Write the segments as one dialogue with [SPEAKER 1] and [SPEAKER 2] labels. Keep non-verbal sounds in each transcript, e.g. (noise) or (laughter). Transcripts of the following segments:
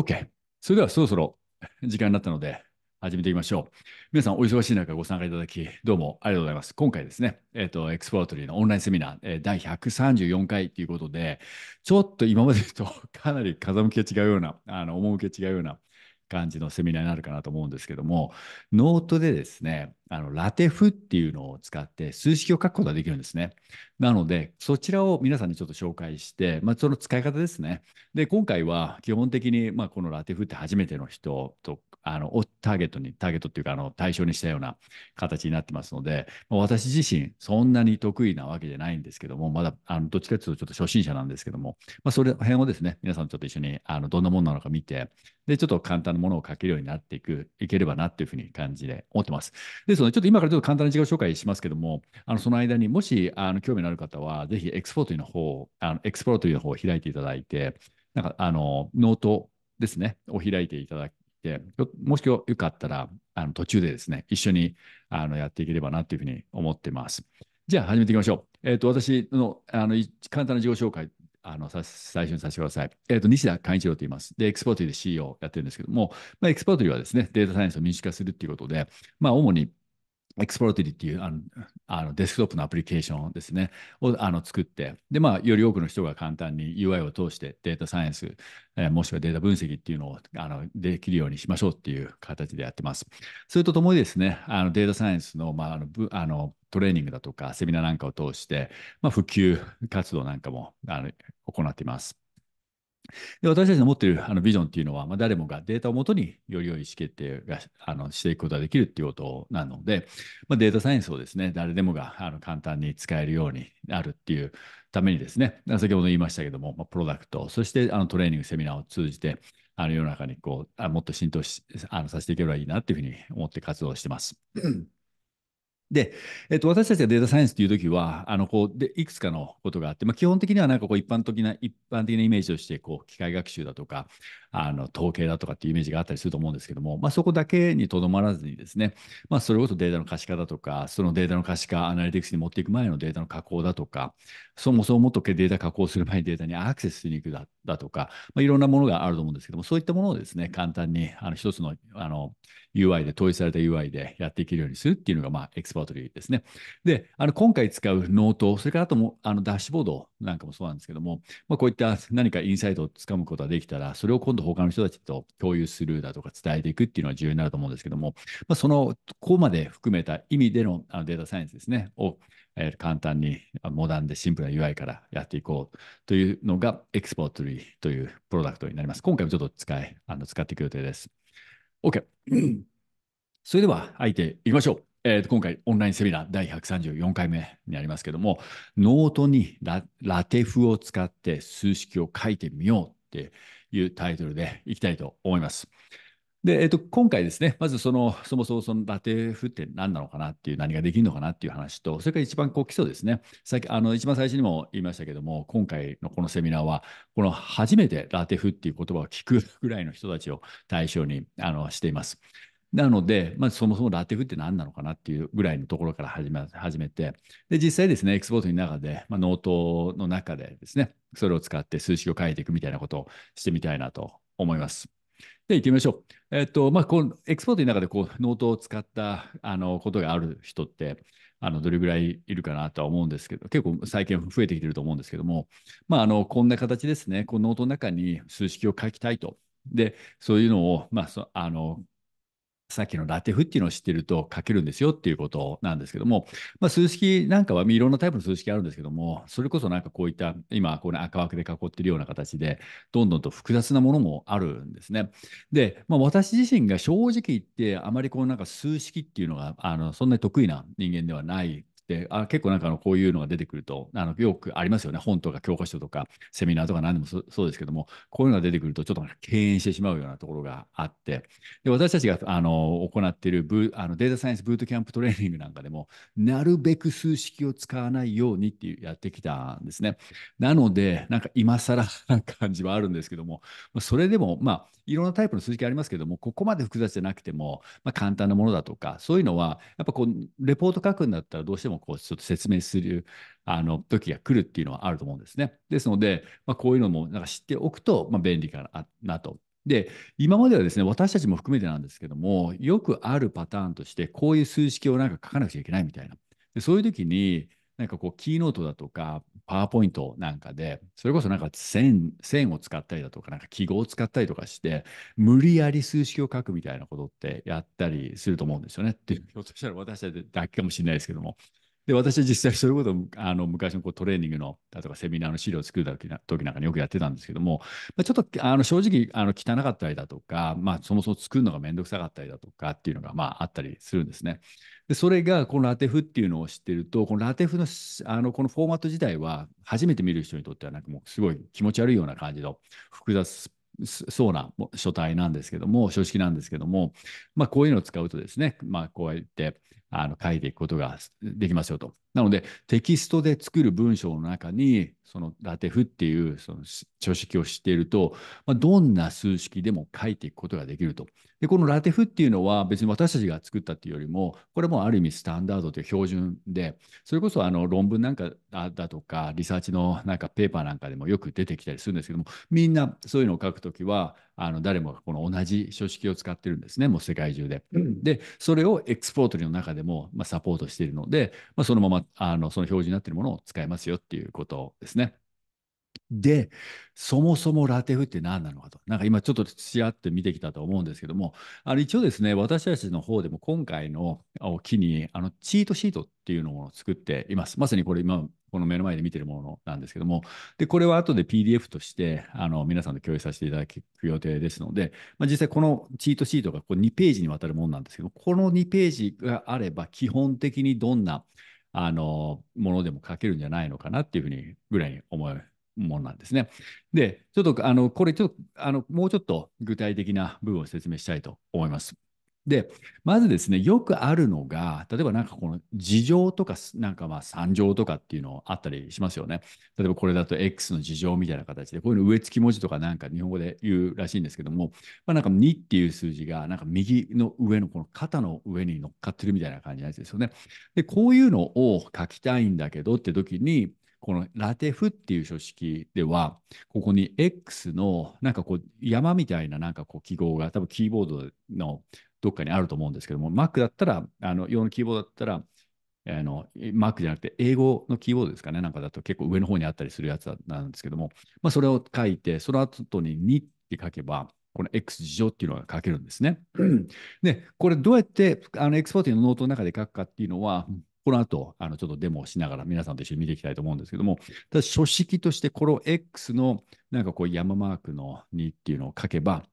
[SPEAKER 1] OK。それではそろそろ時間になったので、始めていきましょう。皆さん、お忙しい中ご参加いただき、どうもありがとうございます。今回ですね、えっ、ー、と、エクスプロートリーのオンラインセミナー、えー、第134回ということで、ちょっと今までとかなり風向きが違うような、あの、趣が違うような感じのセミナーになるかなと思うんですけども、ノートでですね、あのラテフっていうのを使って数式を書くことができるんですね。なので、そちらを皆さんにちょっと紹介して、まあ、その使い方ですね。で、今回は基本的に、まあ、このラテフって初めての人とあのターゲットに、ターゲットっていうかあの対象にしたような形になってますので、私自身そんなに得意なわけじゃないんですけども、まだあのどっちかというとちょっと初心者なんですけども、まあ、それ辺をですね、皆さんちょっと一緒にあのどんなものなのか見て、で、ちょっと簡単なものを書けるようになっていく、いければなっていうふうに感じで思ってます。ですので、ちょっと今からちょっと簡単な自己紹介しますけども、あのその間にもしあの興味のある方は、ぜひエクスポートの方、あのエクスポートの方を開いていただいて、なんかあのノートですね、を開いていただて、もしよかったら、あの途中でですね、一緒にあのやっていければなというふうに思ってます。じゃあ始めていきましょう。えっ、ー、と、私のあの簡単な自己紹介あの、最初にさせてください。えっ、ー、と、西田寛一郎と言います。で、エクスポートリーで CEO をやってるんですけども、まあ、エクスポートリーはですね、データサイエンスを民主化するっていうことで、まあ、主にエクスポロティリっていうあのあのデスクトップのアプリケーションですね、をあの作って、で、まあ、より多くの人が簡単に UI を通してデータサイエンス、えー、もしくはデータ分析っていうのをあのできるようにしましょうっていう形でやってます。それとともにですね、あのデータサイエンスの,、まあ、あのあのトレーニングだとかセミナーなんかを通して、まあ、普及活動なんかもあの行っています。で私たちの持っているあのビジョンっていうのは、まあ、誰もがデータをもとにより良い意思決定があのしていくことができるっていうことなので、まあ、データサイエンスをですね誰でもがあの簡単に使えるようになるっていうためにですね先ほど言いましたけども、まあ、プロダクトそしてあのトレーニングセミナーを通じてあの世の中にこうあもっと浸透しあのさせていければいいなっていうふうに思って活動してます。で、えっと、私たちがデータサイエンスという時は、あの、こう、で、いくつかのことがあって、まあ、基本的にはなんかこう、一般的な、一般的なイメージとして、こう、機械学習だとか、あの統計だとかっていうイメージがあったりすると思うんですけども、まあ、そこだけにとどまらずにですね、まあ、それこそデータの可視化だとか、そのデータの可視化、アナリティクスに持っていく前のデータの加工だとか、そもそももっとデータ加工する前にデータにアクセスしに行くだだとか、まあ、いろんなものがあると思うんですけども、そういったものをですね、簡単にあの一つのあの UI で、統一された UI でやっていけるようにするっていうのが、まあ、エクスパートリーですね。で、あの今回使うノート、それからあともあのダッシュボードなんかもそうなんですけども、まあ、こういった何かインサイトをつかむことができたら、それを今度度他の人たちと共有するだとか伝えていくっていうのは重要になると思うんですけども、まあ、そのここまで含めた意味でのあのデータサイエンスですねを、えー、簡単にモダンでシンプルな UI からやっていこうというのが Exportly というプロダクトになります。今回もちょっと使いあの使っていく予定です。OK。(clears throat) それでは相手いきましょう。えー、今回オンラインセミナー第134回目になりますけども、ノートにラテフを使って数式を書いてみようっていうタイトルでいきたいと思います。で、えっと、今回ですね、まずその、そもそもそのラテフって何なのかなっていう、何ができるのかなっていう話と、それから一番こう基礎ですね、さっき、あの、一番最初にも言いましたけども、今回のこのセミナーは、この初めてラテフっていう言葉を聞くぐらいの人たちを対象にあのしています。なので、まあ、そもそもラテフって何なのかなっていうぐらいのところから始め始めて、で、実際ですね、エクスポートの中で、まあ、ノートの中でですね、それを使って数式を書いていくみたいなことをしてみたいなと思います。で、行ってみましょう。えっと、まあ、このエクスポートの中でこう、ノートを使ったあのことがある人って、あのどれぐらいいるかなとは思うんですけど、結構最近増えてきてると思うんですけども、まあ、あのこんな形ですね、このノートの中に数式を書きたいと。で、そういうのを、まあ、そあのさっきのラテフっていうのを知ってると書けるんですよっていうことなんですけども、まあ、数式なんかはいろんなタイプの数式あるんですけども、それこそなんかこういった今この赤枠で囲ってるような形で、どんどんと複雑なものもあるんですね。で、まあ、私自身が正直言ってあまりこうなんか数式っていうのがあのそんなに得意な人間ではない、あ結構なんかあのこういうのが出てくるとあの、よくありますよね、本とか教科書とか、セミナーとか何でもそうですけども、こういうのが出てくると、ちょっと敬遠してしまうようなところがあって、で私たちがあの行っているブあのデータサイエンスブートキャンプトレーニングなんかでも、なるべく数式を使わないようにっていうやってきたんですね。なので、なんか今更な感じはあるんですけども、それでも、まあ、いろんなタイプの数式ありますけども、ここまで複雑じゃなくても、まあ、簡単なものだとか、そういうのは、やっぱこう、レポート書くんだったらどうしてもこうちょっと説明するあの時が来るっていうのはあると思うんですね。ですので、まあ、こういうのもなんか知っておくと、まあ、便利かなと。で、今まではですね、私たちも含めてなんですけども、よくあるパターンとして、こういう数式をなんか書かなくちゃいけないみたいな。でそういう時に、なんかこう、キーノートだとか、パワーポイントなんかで、それこそなんか線、線を使ったりだとか、なんか記号を使ったりとかして、無理やり数式を書くみたいなことってやったりすると思うんですよね。って、ひょっとしたら私たちだけかもしれないですけども。で、私は実際そういうことをあの昔のこうトレーニングの、例えばセミナーの資料を作る時な時なんかによくやってたんですけども、まあ、ちょっとあの正直あの汚かったりだとか、まあ、そもそも作るのが面倒くさかったりだとかっていうのが、まあ、あったりするんですね。で、それがこのラテフっていうのを知ってると、このラテフのあのこのフォーマット自体は初めて見る人にとってはなんかもうすごい気持ち悪いような感じの複雑そうな書体なんですけども、書式なんですけども、まあ、こういうのを使うとですね、まあ、こうやってあの書いていくことができますよと。なので、テキストで作る文章の中に、そのラテフっていうその書式を知っていると、まあ、どんな数式でも書いていくことができると。で、このラテフっていうのは別に私たちが作ったっていうよりも、これもある意味スタンダードという標準で、それこそあの論文なんかだとか、リサーチのなんかペーパーなんかでもよく出てきたりするんですけども、みんなそういうのを書くときは、あの誰もこの同じ書式を使ってるんですね、もう世界中で。うん、で、それをエクスポートの中でも、まあ、サポートしているので、まあ、そのままあのその表示になっているものを使えますよっていうことですね。で、そもそもラテフって何なのかと、なんか今ちょっとちらっと見てきたと思うんですけども、あの一応ですね、私たちの方でも今回のを機に、あのチートシートっていうのを作っています。まさにこれ今この目の前で見てるものなんですけども、で、これは後で PDF として、あの、皆さんと共有させていただく予定ですので、まあ、実際このチートシートがこう2ページにわたるものなんですけど、この2ページがあれば、基本的にどんな、あの、ものでも書けるんじゃないのかなっていうふうに、ぐらいに思うもんなんですね。で、ちょっと、あの、これ、ちょっと、あの、もうちょっと具体的な部分を説明したいと思います。で、まずですね、よくあるのが、例えばなんかこの事情とか、なんかまあ惨状とかっていうのあったりしますよね。例えばこれだと X の事情みたいな形で、こういうの植え付き文字とかなんか日本語で言うらしいんですけども、まあ、なんか2っていう数字がなんか右の上のこの肩の上に乗っかってるみたいな感じのやつですよね。で、こういうのを書きたいんだけどって時に、このラテフっていう書式では、ここに X のなんかこう山みたいななんかこう記号が多分キーボードのどっかにあると思うんですけども、Mac だったら、あの、用のキーボードだったら、あの、Mac じゃなくて、英語のキーボードですかね、なんかだと結構上の方にあったりするやつなんですけども、まあ、それを書いて、その後に2って書けば、この X 事情っていうのが書けるんですね。で、これどうやってあの X40 のノートの中で書くかっていうのは、この後、あのちょっとデモをしながら皆さんと一緒に見ていきたいと思うんですけども、ただ書式としてこの X のなんかこう山マークの2っていうのを書けば、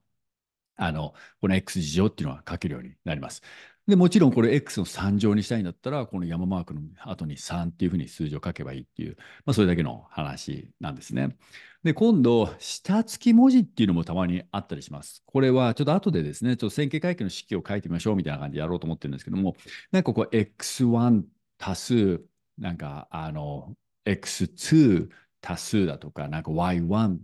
[SPEAKER 1] あの、この x 字乗っていうのは書けるようになります。で、もちろんこれ x の3乗にしたいんだったら、この山マークの後に3っていうふうに数字を書けばいいっていう、まあ、それだけの話なんですね。で、今度、下付き文字っていうのもたまにあったりします。これはちょっと後でですね、ちょっと線形回帰の式を書いてみましょうみたいな感じでやろうと思ってるんですけども、なんかこう x1 足す、なんかあの、x2 足すだとか、なんか y1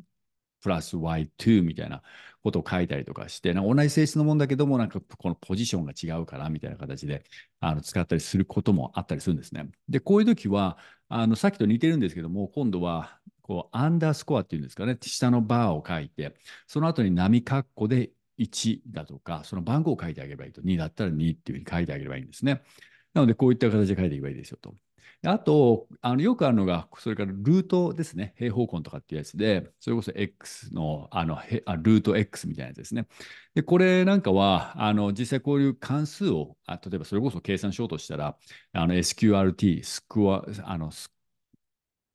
[SPEAKER 1] プラス y2 みたいな、ことを書いたりとかして、なんか同じ性質のもんだけども、なんかこのポジションが違うからみたいな形であの使ったりすることもあったりするんですね。で、こういう時は、あのさっきと似てるんですけども、今度はこうアンダースコアっていうんですかね、下のバーを書いて、その後に波括弧で1だとか、その番号を書いてあげればいいと、2だったら2っていうふうに書いてあげればいいんですね。なので、こういった形で書いていけばいいですよと。あと、あのよくあるのが、それからルートですね、平方根とかっていうやつで、それこそ X のあのへあルート X みたいなやつですね。で、これなんかは、あの実際こういう関数をあ、例えばそれこそ計算しようとしたら、あの SQRT、スクワあのス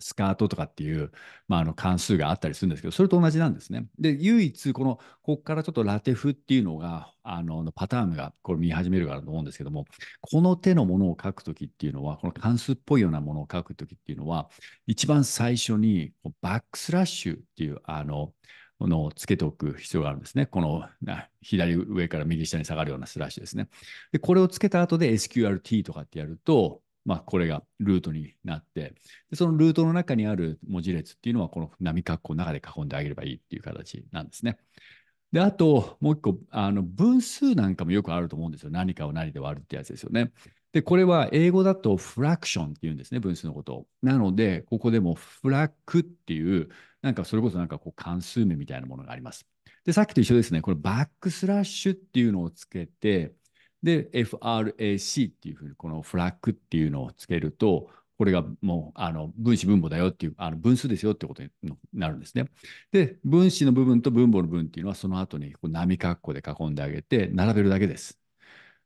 [SPEAKER 1] スカートとかっていう、まあ、あの関数があったりするんですけど、それと同じなんですね。で、唯一、この、ここからちょっとラテフっていうのが、あの、パターンがこれ見始めるからと思うんですけども、この手のものを書くときっていうのは、この関数っぽいようなものを書くときっていうのは、一番最初にバックスラッシュっていう、あの、のをつけておく必要があるんですね。この左上から右下に下がるようなスラッシュですね。で、これをつけた後で SQRT とかってやると、まあ、これがルートになってで、そのルートの中にある文字列っていうのは、この波括弧の中で囲んであげればいいっていう形なんですね。で、あと、もう一個、あの分数なんかもよくあると思うんですよ。何かを何で割るってやつですよね。で、これは英語だとフラクションっていうんですね、分数のことを。なので、ここでもフラックっていう、なんかそれこそなんかこう関数名みたいなものがあります。で、さっきと一緒ですね、これバックスラッシュっていうのをつけて、で、FRAC っていうふうに、このフラッグっていうのをつけると、これがもうあの分子分母だよっていう、あの分数ですよってことになるんですね。で、分子の部分と分母の部分っていうのは、その後にこう波括弧で囲んであげて、並べるだけです。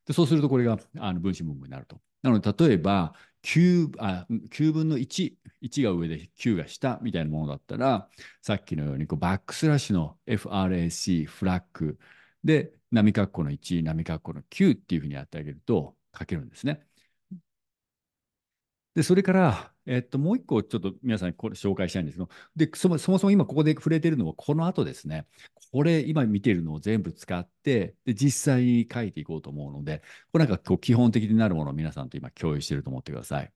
[SPEAKER 1] で、そうするとこれがあの分子分母になると。なので、例えば9あ、9分の1、1が上で9が下みたいなものだったら、さっきのようにこうバックスラッシュの FRAC、フラッグで、波括弧の1、波括弧の9っていうふうにやってあげると書けるんですね。で、それから、えっと、もう一個ちょっと皆さんにこれ紹介したいんですけど、で、そもそも今ここで触れてるのはこの後ですね、これ今見てるのを全部使って、で、実際に書いていこうと思うので、これなんかこう基本的になるものを皆さんと今共有してると思ってください。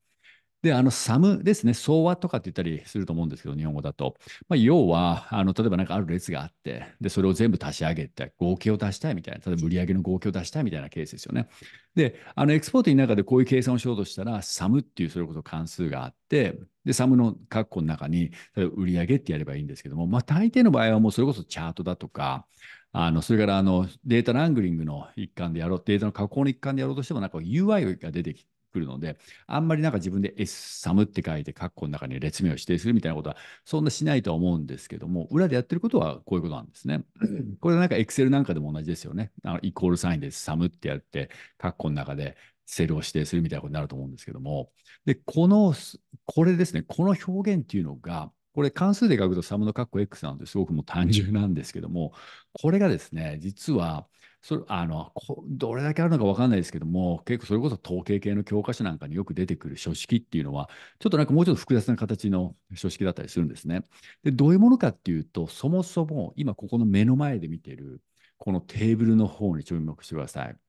[SPEAKER 1] で、あの、サムですね、相和とかって言ったりすると思うんですけど、日本語だと。まあ、要は、あの、例えばなんかある列があって、で、それを全部足し上げて、合計を出したいみたいな、例えば売上の合計を出したいみたいなケースですよね。で、あの、エクスポートの中でこういう計算をしようとしたら、サムっていうそれこそ関数があって、で、サムの括弧の中に、え売上ってやればいいんですけども、まあ、大抵の場合はもうそれこそチャートだとか、あの、それからあの、データラングリングの一環でやろう、データの加工の一環でやろうとしても、なんか UI が出てきくるので、あんまりなんか自分で S サムって書いて、括弧の中に列名を指定するみたいなことは、そんなしないとは思うんですけども、裏でやってることはこういうことなんですね。(clears throat) これはなんか Excel なんかでも同じですよね。あのイコールサインでサムってやって、括弧の中で、セルを指定するみたいなことになると思うんですけども、で、この、これですね、この表現っていうのが、これ関数で書くとサムの括弧 X なんですごくもう単純なんですけども、これがですね、実はそれあのどれだけあるのか分かんないですけども結構それこそ統計系の教科書なんかによく出てくる書式っていうのはちょっとなんかもうちょっと複雑な形の書式だったりするんですね。でどういうものかっていうとそもそも今ここの目の前で見てるこのテーブルの方に注目してください。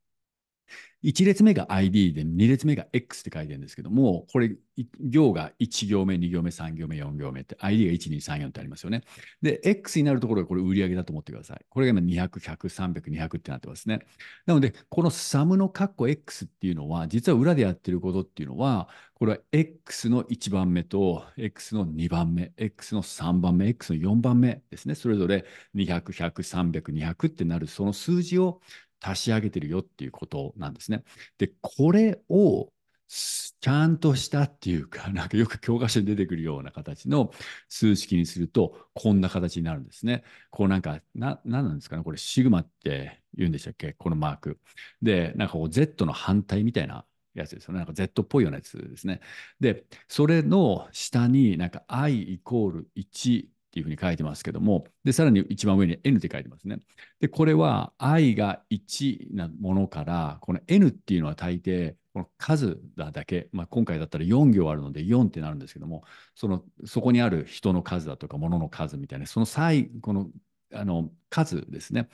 [SPEAKER 1] 1列目が ID で、2列目が X って書いてるんですけども、これ、行が1行目、2行目、3行目、4行目って、ID が1、2、3、4ってありますよね。で、X になるところがこれ売上だと思ってください。これが今200、100、300、200ってなってますね。なので、このサムの括弧 X っていうのは、実は裏でやってることっていうのは、これは X の1番目と、X の2番目、X の3番目、X の4番目ですね。それぞれ200、100、300、200ってなる、その数字を足し上げてるよっていうことなんですね。で、これをちゃんとしたっていうか、(laughs) なんかよく教科書に出てくるような形の数式にすると、こんな形になるんですね。こうなんか、な、なんなんですかね、これシグマって言うんでしたっけこのマーク。で、なんかこう Z の反対みたいなやつですよね。なんか Z っぽいようなやつですね。で、それの下になんか i イコール1っていうふうに書いてますけども、で、さらに一番上に N って書いてますね。で、これは I が1なものから、この N っていうのは大抵、この数だけ、まあ、今回だったら4行あるので4ってなるんですけども、その、そこにある人の数だとか物の数みたいな、その際、この、あの、数ですね。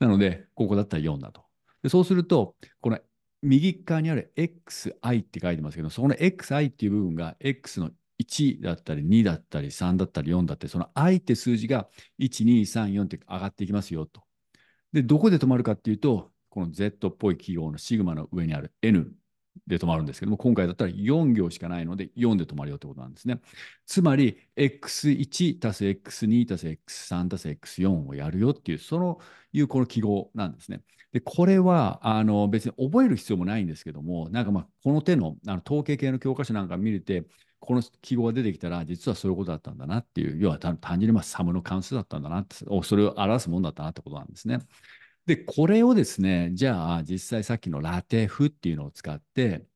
[SPEAKER 1] なので、ここだったら4だと。でそうすると、この右側にある xi って書いてますけど、そこの xi っていう部分が x の1だったり2だったり3だったり4だったり、その i って数字が1、2、3、4って上がっていきますよと。で、どこで止まるかっていうと、この Z っぽい記号のシグマの上にある N で止まるんですけども、今回だったら4行しかないので4で止まるよってことなんですね。つまり、x1 たす x2 たす x3 たす x4 をやるよっていう、そのいうこの記号なんですね。で、これはあの別に覚える必要もないんですけども、なんかまあこの手のあの統計系の教科書なんか見れて、この記号が出てきたら、実はそういうことだったんだなっていう、要は単純にまあサムの関数だったんだなって、それを表すもんだったなってことなんですね。で、これをですね、じゃあ実際さっきのラテフっていうのを使って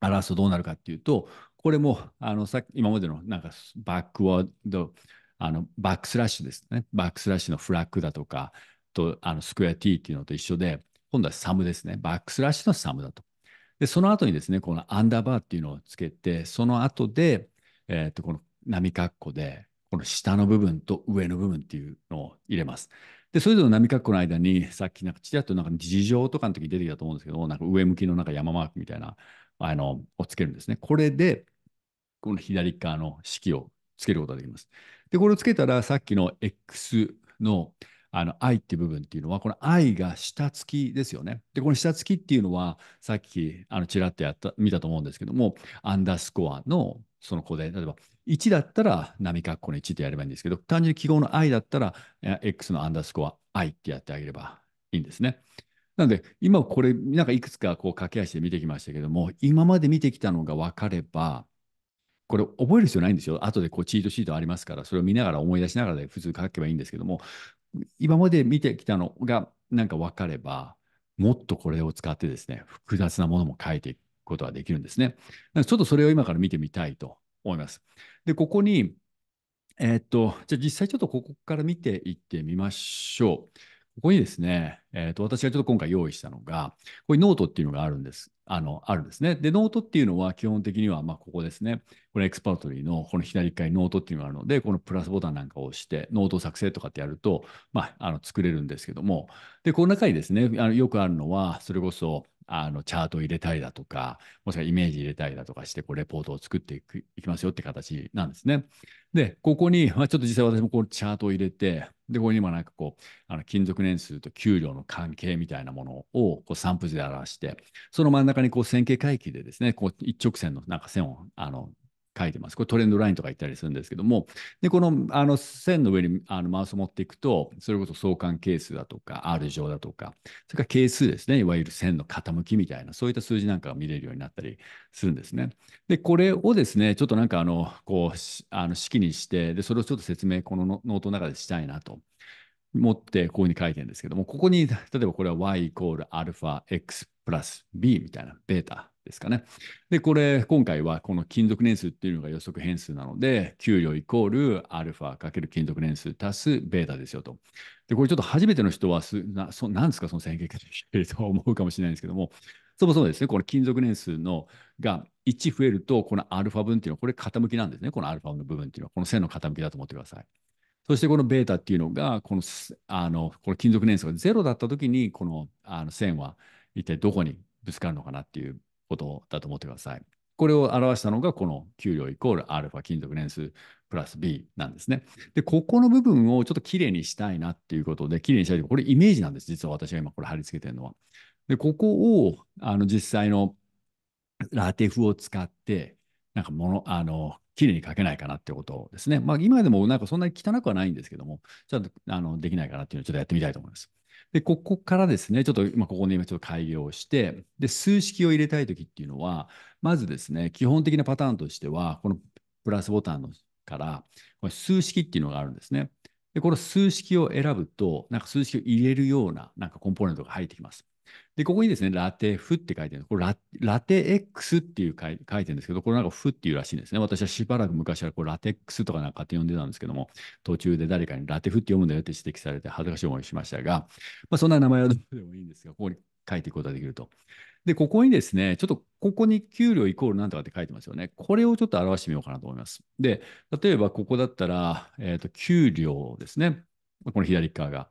[SPEAKER 1] 表すとどうなるかっていうと、これもあのさ今までのなんかバックワード、あのバックスラッシュですね。バックスラッシュのフラッグだとか、とあのスクエア t っていうのと一緒で、今度はサムですね。バックスラッシュのサムだと。で、その後にですね、このアンダーバーっていうのをつけて、その後で、えっ、ー、と、この波括弧で、この下の部分と上の部分っていうのを入れます。で、それぞれの波括弧の間に、さっきなんかちらっとなんか事情とかの時に出てきたと思うんですけど、なんか上向きのなんか山マークみたいな、あの、をつけるんですね。これで、この左側の式をつけることができます。で、これをつけたら、さっきの X の、あの愛って部分っていうのはこの愛が下付きですよね。でこの下付きっていうのはさっきあのちらっとやった見たと思うんですけどもアンダースコアのその子で例えば1だったら波括弧の1ってやればいいんですけど単純に記号の i だったら x のアンダースコア i ってやってあげればいいんですね。なので今これなんかいくつかこう掛け足で見てきましたけども今まで見てきたのが分かればこれ覚える必要ないんですよ。後でこうチートシートありますから、それを見ながら思い出しながらで普通書けばいいんですけども、今まで見てきたのがなんか分かれば、もっとこれを使ってですね、複雑なものも変えていくことができるんですね。ちょっとそれを今から見てみたいと思います。で、ここに、えー、っと、じゃあ実際ちょっとここから見ていってみましょう。ここにですね、えっ、ー、と、私がちょっと今回用意したのが、こういうノートっていうのがあるんです。あの、あるんですね。で、ノートっていうのは基本的には、まあ、ここですね。これエクスパートリーのこの左側にノートっていうのがあるので、このプラスボタンなんかを押して、ノート作成とかってやると、まあ、あの、作れるんですけども、で、この中にですね、あのよくあるのは、それこそ、あのチャートを入れたりだとか、もしくはイメージ入れたりだとかして、こうレポートを作っていくいきますよって形なんですね。で、ここに、まあ、ちょっと実際私もこうチャートを入れて、で、ここに今なんかこう、あの勤続年数と給料の関係みたいなものをこう散布図で表して、その真ん中にこう線形回帰でですね、こう一直線のなんか線をあの書いてます。これトレンドラインとか言ったりするんですけども、で、このあの線の上にあのマウスを持っていくと、それこそ相関係数だとか、R 乗だとか、それから係数ですね、いわゆる線の傾きみたいな、そういった数字なんかが見れるようになったりするんですね。で、これをですね、ちょっとなんかあの、こう、あの式にして、で、それをちょっと説明、このノートの中でしたいなと。持ってこういうふうに書いてるんですけども、ここに、例えばこれは y イコール αx プラス b みたいな、ベータですかね。で、これ、今回はこの金属年数っていうのが予測変数なので、給料イコールアルファかける金属年数足すベータですよと。で、これちょっと初めての人はす、なそなんですか、その線形化でと思うかもしれないんですけども、そもそもですね、この金属年数のが1増えると、このアルファ分っていうのは、これ傾きなんですね、このアルファの部分っていうのは、この線の傾きだと思ってください。そしてこのベータっていうのが、この、あの、この金属年数が0だったときに、このあの線は一体どこにぶつかるのかなっていうことだと思ってください。これを表したのがこの給料イコールアルファ金属連数プラス B なんですね。で、ここの部分をちょっときれいにしたいなっていうことで、きれいにしたいというこれイメージなんです。実は私が今これ貼り付けてるのは。で、ここをあの実際のラテフを使って、なんかもの、あの、きれいに書けないかなってことですね。まあ今でもなんかそんなに汚くはないんですけども、ちょっとあのできないかなっていうのをちょっとやってみたいと思います。で、ここからですね、ちょっと、まあ、ここに今ちょっと改良して、で、数式を入れたいときっていうのは、まずですね、基本的なパターンとしては、このプラスボタンのから、これ数式っていうのがあるんですね。で、この数式を選ぶと、なんか数式を入れるような、なんかコンポーネントが入ってきます。で、ここにですね、ラテフって書いてある。これララテ X っていう書いてるんですけど、これなんかフっていうらしいんですね。私はしばらく昔はこうラテックスとかなんかって呼んでたんですけども、途中で誰かにラテフって読むんだよって指摘されて恥ずかしい思いしましたが、まあ、そんな名前はどうでもいいんですが、ここに書いていくことができると。で、ここにですね、ちょっとここに給料イコールなんとかって書いてますよね。これをちょっと表してみようかなと思います。で、例えばここだったら、えっ、ー、と、給料ですね。この左側が。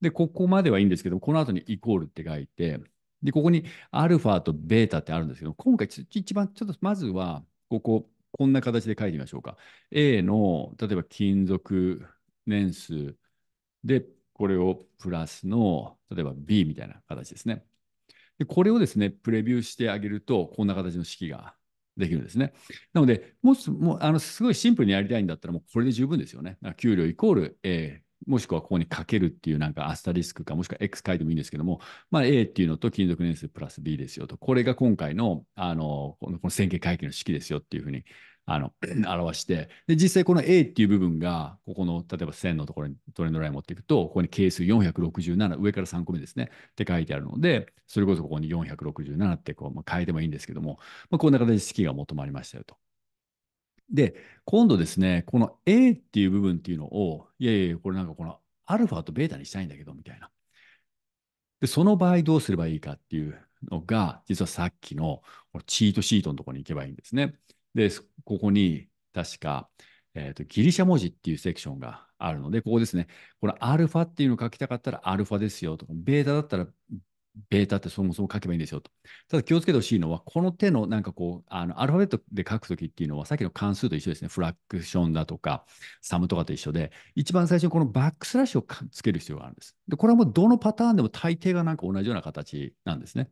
[SPEAKER 1] で、ここまではいいんですけど、この後にイコールって書いて、で、ここにアルファとベータってあるんですけど、今回一番、ちょっとまずは、ここ、こんな形で書いてみましょうか。A の、例えば金属年数で、これをプラスの、例えば B みたいな形ですね。で、これをですね、プレビューしてあげると、こんな形の式ができるんですね。なので、もし、もう、あの、すごいシンプルにやりたいんだったら、もうこれで十分ですよね。給料イコール A もしくはここにかけるっていうなんかアスタリスクか、もしくは X 書いてもいいんですけども、まあ、A っていうのと金属年数プラス B ですよと、これが今回の、あの、この線形回帰の式ですよっていうふうに、あの、(clears throat) 表して、で、実際この A っていう部分が、ここの、例えば線のところにトレンドライン持っていくと、ここに係数467、上から3個目ですね、って書いてあるので、それこそここに467ってこう、まあ、変えてもいいんですけども、まあ、こんな形で式が求まりましたよと。で、今度ですね、この A っていう部分っていうのを、いやいやこれなんかこのアルファとベータにしたいんだけど、みたいな。で、その場合どうすればいいかっていうのが、実はさっきのチートシートのところに行けばいいんですね。で、ここに確か、えーと、とギリシャ文字っていうセクションがあるので、ここですね、このアルファっていうのを書きたかったらアルファですよとか、ベータだったらベータってそもそも書けばいいんですよと。ただ気をつけてほしいのは、この手のなんかこう、あのアルファベットで書くときっていうのは、さっきの関数と一緒ですね。フラクションだとか、サムとかと一緒で、一番最初にこのバックスラッシュをつける必要があるんです。で、これはもうどのパターンでも大抵がなんか同じような形なんですね。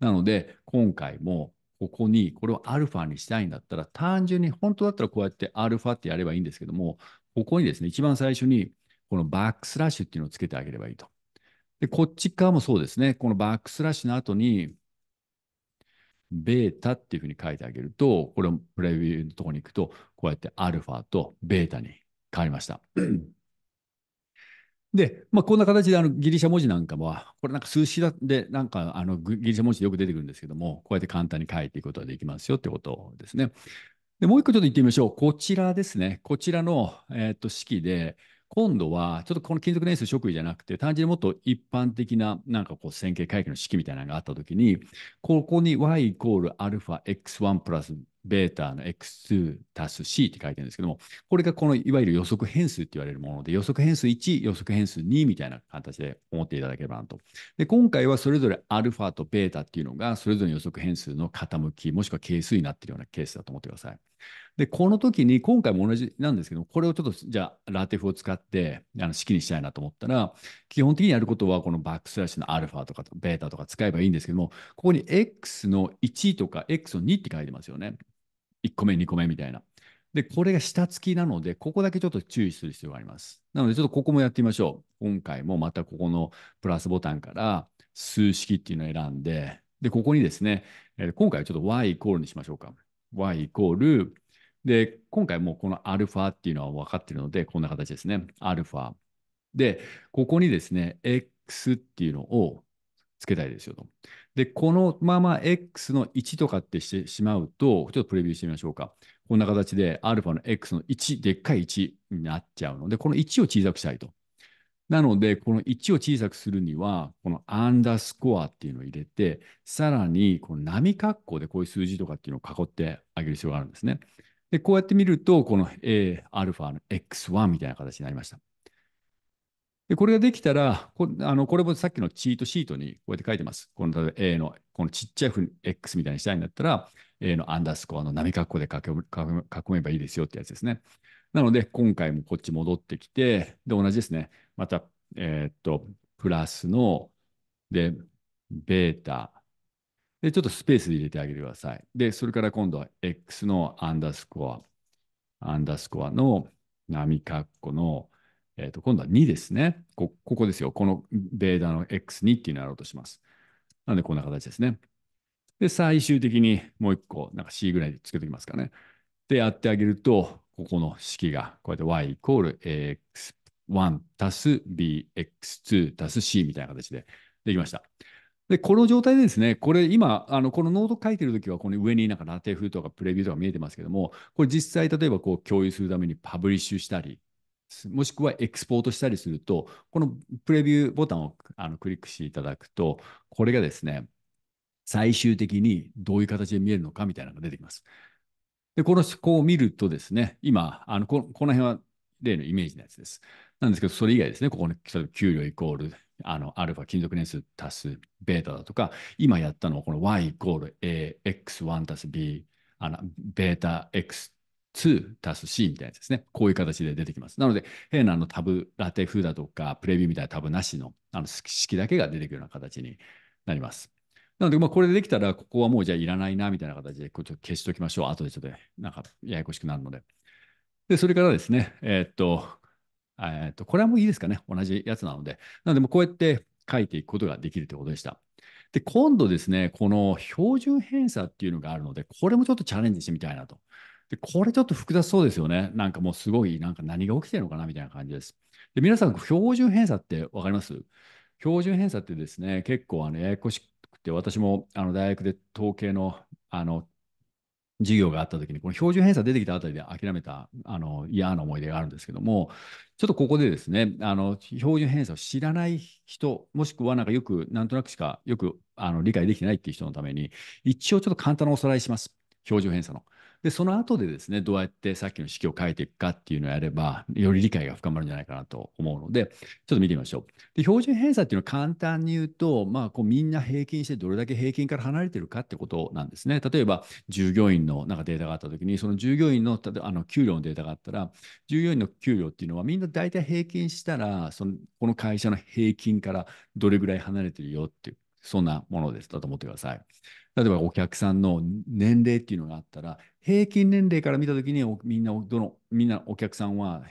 [SPEAKER 1] なので、今回も、ここに、これをアルファにしたいんだったら、単純に本当だったらこうやってアルファってやればいいんですけども、ここにですね、一番最初に、このバックスラッシュっていうのをつけてあげればいいと。で、こっち側もそうですね。このバックスラッシュの後に、ベータっていうふうに書いてあげると、これもプレビューのところに行くと、こうやってアルファとベータに変わりました。で、まあ、こんな形であのギリシャ文字なんかは、これなんか数式で、なんかあのギリシャ文字でよく出てくるんですけども、こうやって簡単に書いていくことができますよってことですね。で、もう一個ちょっと言ってみましょう。こちらですね。こちらの、えー、っと式で、今度は、ちょっとこの金属年数職位じゃなくて、単純にもっと一般的な、なんかこう、線形回帰の式みたいなのがあったときに、ここに y イコールアルファ x1 プラスベータの x2 足す c って書いてるんですけども、これがこのいわゆる予測変数って言われるもので、予測変数1、予測変数2みたいな形で思っていただければなと。で、今回はそれぞれ α と β っていうのが、それぞれの予測変数の傾き、もしくは係数になっているようなケースだと思ってください。で、この時に、今回も同じなんですけどこれをちょっと、じゃあ、ラテフを使って、あの式にしたいなと思ったら、基本的にやることは、このバックスラッシュの α とか β とか使えばいいんですけども、ここに x の1とか x の2って書いてますよね。1個目、2個目みたいな。で、これが下付きなので、ここだけちょっと注意する必要があります。なので、ちょっとここもやってみましょう。今回もまたここのプラスボタンから数式っていうのを選んで、で、ここにですね、え今回はちょっと y イコールにしましょうか。y イコール、で、今回もこの α っていうのは分かってるので、こんな形ですね。α。で、ここにですね、x っていうのをつけたいですよと。で、このまま X の1とかってしてしまうと、ちょっとプレビューしてみましょうか。こんな形で、アルファの X の1、でっかい1になっちゃうので、この1を小さくしたいと。なので、この1を小さくするには、このアンダースコアっていうのを入れて、さらに、この波括弧でこういう数字とかっていうのを囲ってあげる必要があるんですね。で、こうやって見ると、この、えアルファの X1 みたいな形になりました。で、これができたら、こあのこれもさっきのチートシートにこうやって書いてます。この例えば A の、このちっちゃい X みたいにしたいんだったら、A のアンダースコアの波括弧で囲めばいいですよってやつですね。なので、今回もこっち戻ってきて、で、同じですね。また、えー、っと、プラスの、で、ベータ。で、ちょっとスペースで入れてあげてください。で、それから今度は X のアンダースコア、アンダースコアの波括弧の、えっ、ー、と、今度は2ですねこ。ここですよ。このベーダの X2 っていうのをやろうとします。なので、こんな形ですね。で、最終的にもう1個、なんか C ぐらいでつけておきますかね。で、やってあげると、ここの式が、こうやって y イコール ax1 たす bx2 たす c みたいな形でできました。で、この状態でですね、これ今、あのこのノート書いてるときは、この上になんかラテフとかプレビューとか見えてますけども、これ実際、例えばこう共有するためにパブリッシュしたり、もしくはエクスポートしたりすると、このプレビューボタンをあのクリックしていただくと、これがですね、最終的にどういう形で見えるのかみたいなのが出てきます。で、この思考を見るとですね、今、あのここの辺は例のイメージのやつです。なんですけど、それ以外ですね、ここに、例えば給料イコール、あの、アルファ、金属年数足すベータだとか、今やったのはこの y イコール ax1 足す b、あの、ベータ x 2足す c みたいなやつですね。こういう形で出てきます。なので、変なのタブ、ラテ風だとか、プレビューみたいなタブなしのあの式だけが出てくるような形になります。なので、まあ、これでできたら、ここはもうじゃあいらないな、みたいな形で、こちょっと消しておきましょう。後でちょっと、なんか、ややこしくなるので。で、それからですね、えー、っと、えー、っと、これはもういいですかね。同じやつなので。なので、もこうやって書いていくことができるということでした。で、今度ですね、この標準偏差っていうのがあるので、これもちょっとチャレンジしてみたいなと。で、これちょっと複雑そうですよね。なんかもうすごい、なんか何が起きてるのかなみたいな感じです。で、皆さん、標準偏差ってわかります標準偏差ってですね、結構あのややこしくて、私もあの大学で統計のあの授業があった時に、この標準偏差出てきたあたりで諦めたあの嫌な思い出があるんですけども、ちょっとここでですね、あの標準偏差を知らない人、もしくはなんかよく、なんとなくしかよくあの理解できてないっていう人のために、一応ちょっと簡単なおさらいします。標準偏差の。で、その後でですね、どうやってさっきの式を書いていくかっていうのをやれば、より理解が深まるんじゃないかなと思うので、ちょっと見てみましょう。で、標準偏差っていうのは簡単に言うと、まあ、こうみんな平均してどれだけ平均から離れてるかってことなんですね。例えば、従業員のなんかデータがあった時に、その従業員のあの給料のデータがあったら、従業員の給料っていうのはみんな大体平均したら、そのこの会社の平均からどれぐらい離れてるよっていう、そんなものですだと思ってください。例えばお客さんの年齢っていうのがあったら、平均年齢から見たときにみんなどの、みんなお客さんは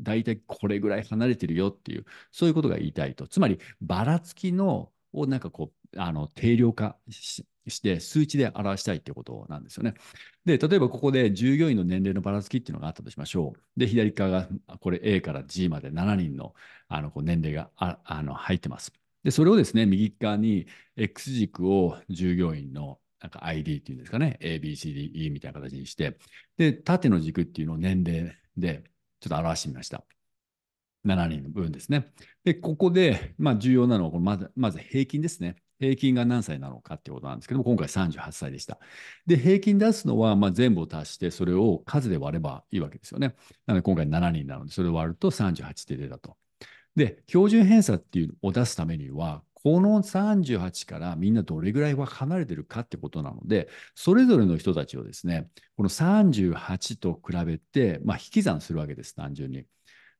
[SPEAKER 1] 大体これぐらい離れてるよっていう、そういうことが言いたいと。つまり、ばらつきのをなんかこう、あの定量化して数値で表したいってことなんですよね。で、例えばここで従業員の年齢のばらつきっていうのがあったとしましょう。で、左側がこれ A から G まで7人のあのこう年齢がああの入ってます。で、それをですね、右側に X 軸を従業員のなんか ID っていうんですかね、ABCDE みたいな形にして、で、縦の軸っていうのを年齢でちょっと表してみました。7人の分ですね。で、ここで、まあ、重要なのはこのまず、まず平均ですね。平均が何歳なのかっていうことなんですけども、今回38歳でした。で、平均出すのは、ま全部を足して、それを数で割ればいいわけですよね。なので、今回7人なので、それを割ると38って出たと。で、標準偏差っていうのを出すためには、この38からみんなどれぐらいは離れてるかってことなので、それぞれの人たちをですね、この38と比べて、まあ、引き算するわけです、単純に。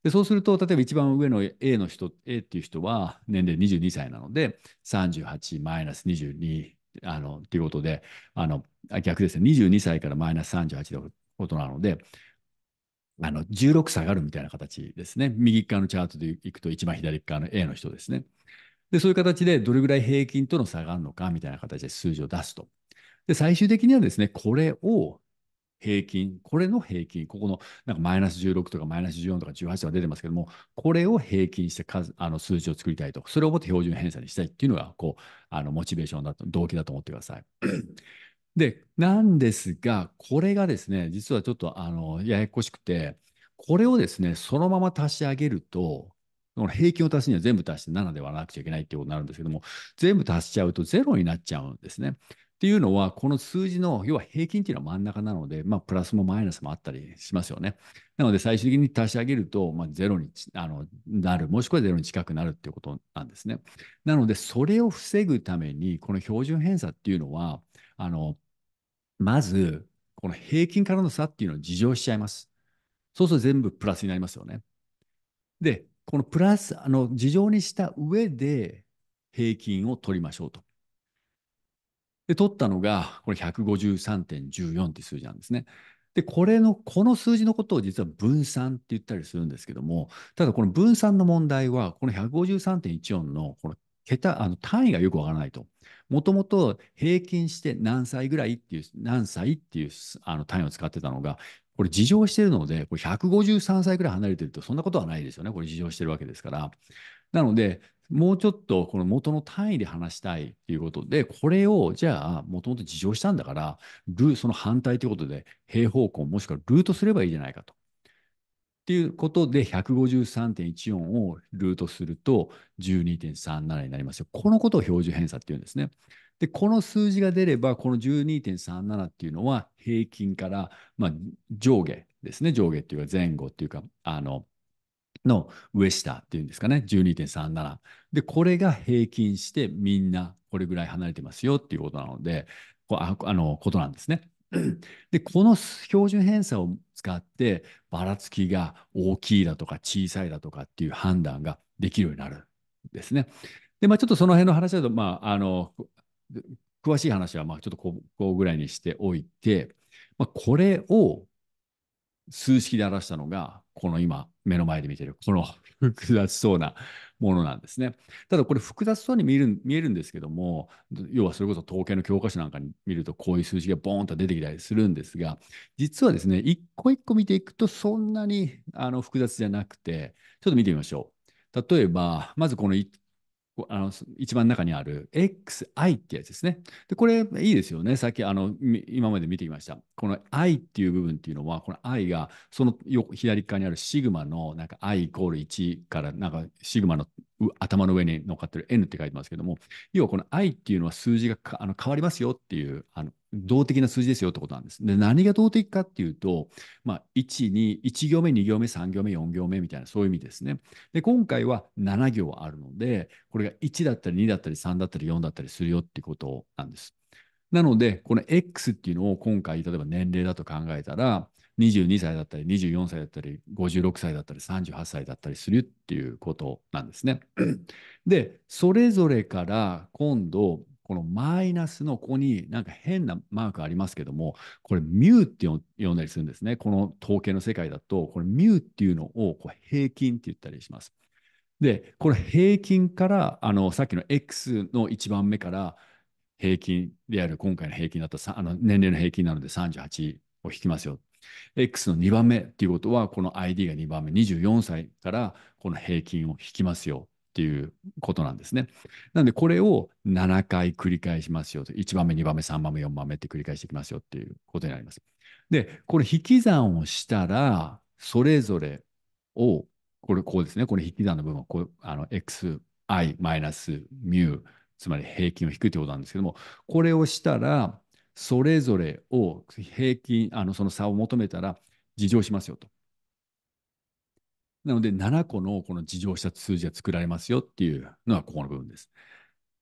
[SPEAKER 1] で、そうすると、例えば一番上の A の人、A っていう人は年齢22歳なので、38マイナス22、あの、っていうことで、あの、逆ですね、22歳からマイナス38ということなので、あの16下がるみたいな形ですね。右側のチャートでいくと一番左側の A の人ですね。で、そういう形でどれぐらい平均との差があるのかみたいな形で数字を出すと。で、最終的にはですね、これを平均、これの平均、ここのなんかマイナス16とかマイナス14とか18とか出てますけども、これを平均して数あの数字を作りたいと、それをもって標準偏差にしたいっていうのが、こう、あのモチベーションだと、動機だと思ってください。で、なんですが、これがですね、実はちょっとあのややこしくて、これをですね、そのまま足し上げると、平均を足すには全部足して7で割らなくちゃいけないっていうことになるんですけども、全部足しちゃうと0になっちゃうんですね。っていうのは、この数字の、要は平均っていうのは真ん中なので、まあ、プラスもマイナスもあったりしますよね。なので、最終的に足し上げると、まあ、0にあのなる、もしくは0に近くなるっていうことなんですね。なので、それを防ぐために、この標準偏差っていうのは、あの、まず、この平均からの差っていうのを自乗しちゃいます。そうすると全部プラスになりますよね。で、このプラス、あの、事情にした上で平均を取りましょうと。で、取ったのが、これ153.14って数字なんですね。で、これの、この数字のことを実は分散って言ったりするんですけども、ただこの分散の問題は、この153.14のこの桁、あの単位がよくわからないと。もともと平均して何歳ぐらいっていう、何歳っていうあの単位を使ってたのが、これ自情してるので、これ153歳ぐらい離れてると、そんなことはないですよね。これ自情してるわけですから。なので、もうちょっとこの元の単位で話したいということで、これをじゃあ、もともと自情したんだから、ルその反対ということで、平方根もしくはルートすればいいじゃないかと。っていうことで、153.14をルートすると12.37になりますよ。このことを標準偏差っていうんですね。で、この数字が出れば、この12.37っていうのは平均から、まあ、上下ですね。上下っていうか前後っていうか、あの、の上下っていうんですかね。12.37。で、これが平均してみんなこれぐらい離れてますよっていうことなので、あのことなんですね。(clears throat) で、この標準偏差を使って、ばらつきが大きいだとか小さいだとかっていう判断ができるようになるんですね。で、まあ、ちょっとその辺の話だと、まあ、あの、詳しい話は、まあ、ちょっとここぐらいにしておいて、まあ、これを数式で表したのが、この今、目の前で見てる、この複雑そうなものなんですね。ただ、これ複雑そうに見える見えるんですけども、要はそれこそ統計の教科書なんかに見ると、こういう数字がボーンと出てきたりするんですが、実はですね、一個一個見ていくと、そんなにあの複雑じゃなくて、ちょっと見てみましょう。例えば、まずこのあの一番中にある XI ってやつですね。で、これいいですよね。さっきあの今まで見てきました。この I っていう部分っていうのは、この I がその左側にあるシグマのなんか I イコール1からなんかシグマの頭の上に乗っかってる N って書いてますけども、要はこの I っていうのは数字があの変わりますよっていう、あの動的な数字ですよってことなんです。で、何が動的かっていうと、まあ、1、2、1行目、2行目、3行目、4行目みたいな、そういう意味ですね。で、今回は7行あるので、これが1だったり、2だったり、3だったり、4だったりするよってことなんです。なので、この X っていうのを今回、例えば年齢だと考えたら、22歳だったり、24歳だったり、56歳だったり、38歳だったりするっていうことなんですね。(clears throat) で、それぞれから今度、このマイナスのここになんか変なマークありますけども、これミューって呼んだりするんですね。この統計の世界だと、これミューっていうのをこう平均って言ったりします。で、これ平均から、あの、さっきの X の1番目から、平均である今回の平均だったあの年齢の平均なので38を引きますよ。X の2番目っていうことは、この ID が2番目、24歳からこの平均を引きますよっていうことなんですね。なので、これを7回繰り返しますよと、1番目、2番目、3番目、4番目って繰り返していきますよっていうことになります。で、これ引き算をしたら、それぞれを、これこうですね、これ引き算の部分はこう、あの、xi マイナスミュつまり平均を引くということなんですけども、これをしたら、それぞれを平均、あのその差を求めたら、自乗しますよと。なので、7個のこの自乗した数字が作られますよっていうのがここの部分です。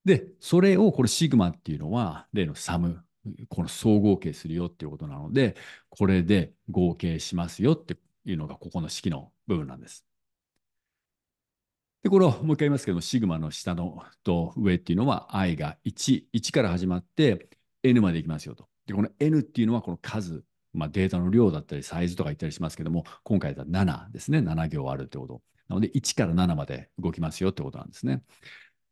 [SPEAKER 1] で、それをこれシグマっていうのは、例のサム、この総合計するよっていうことなので、これで合計しますよっていうのがここの式の部分なんです。で、この、もう一回言いますけども、シグマの下のと上っていうのは i が1、1から始まって n までいきますよと。で、この n っていうのはこの数、まあ、データの量だったりサイズとか言ったりしますけども、今回だと7ですね。7行あるってこと。なので、1から7まで動きますよってことなんですね。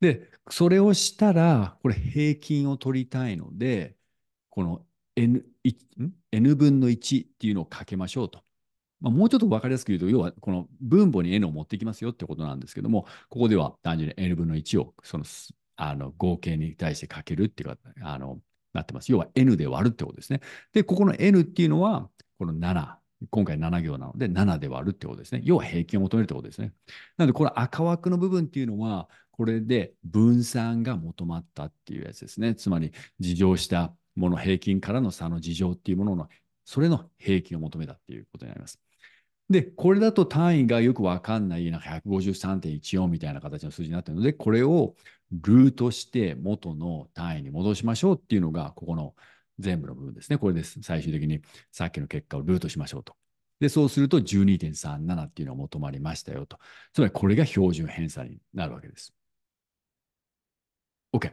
[SPEAKER 1] で、それをしたら、これ平均を取りたいので、この n, n 分の1っていうのをかけましょうと。まあ、もうちょっと分かりやすく言うと、要はこの分母に n を持ってきますよってことなんですけども、ここでは単純に n 分の1をそのあの合計に対してかけるっていうか、あのなってます。要は n で割るってことですね。で、ここの n っていうのは、この7。今回7行なので7で割るってことですね。要は平均を求めるってことですね。なので、この赤枠の部分っていうのは、これで分散が求まったっていうやつですね。つまり、事情したもの平均からの差の事情っていうものの、それの平均を求めたっていうことになります。で、これだと単位がよくわかんない、なんか153.14みたいな形の数字になってるので、これをルートして元の単位に戻しましょうっていうのが、ここの全部の部分ですね。これです。最終的にさっきの結果をルートしましょうと。で、そうすると12.37っていうのを求まりましたよと。つまりこれが標準偏差になるわけです。OK。